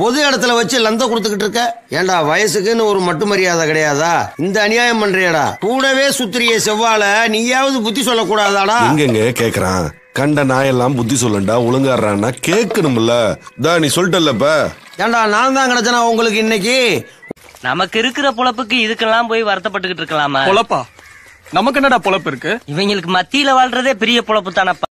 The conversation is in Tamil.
பொது இடத்துல வச்சு லந்த கொடுத்துக்கிட்டு இருக்க ஏண்டா வயசுக்குன்னு ஒரு மட்டு மரியாதை கிடையாதா இந்த அநியாயம் பண்றியடா கூடவே சுத்திரிய செவ்வால நீயாவது புத்தி சொல்லக்கூடாதாடா இங்க கேக்குறான் கண்ட நாயெல்லாம் புத்தி சொல்லண்டா ஒழுங்காடுறான் கேட்கணும்ல தா நீ சொல்லிட்டல்லப்ப ஏண்டா நான் தான் கிடைச்சனா உங்களுக்கு இன்னைக்கு நமக்கு இருக்கிற பொழப்புக்கு இதுக்கெல்லாம் போய் வருத்தப்பட்டுக்கிட்டு இருக்கலாமா புழப்பா நமக்கு என்னடா பொழப்பு இருக்கு இவங்களுக்கு மத்தியில வாழ்றதே பெரிய பொழப்பு தானப்பா